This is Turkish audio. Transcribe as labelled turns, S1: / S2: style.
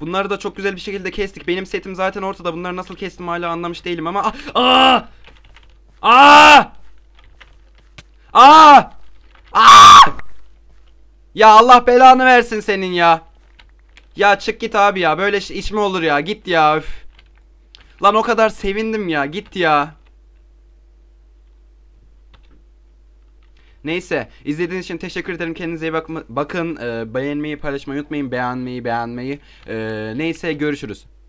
S1: Bunları da çok güzel bir şekilde kestik. Benim setim zaten ortada. Bunları nasıl kestim hala anlamış değilim ama. Aa! Ah! Aa! Ah! Aa! Ah! Aa! Ya Allah belanı versin senin ya. Ya çık git abi ya. Böyle iş mi olur ya? Git ya. Öf. Lan o kadar sevindim ya. Git ya. Neyse izlediğiniz için teşekkür ederim. Kendinize iyi bakma, bakın. E, beğenmeyi paylaşmayı unutmayın. Beğenmeyi beğenmeyi. E, neyse görüşürüz.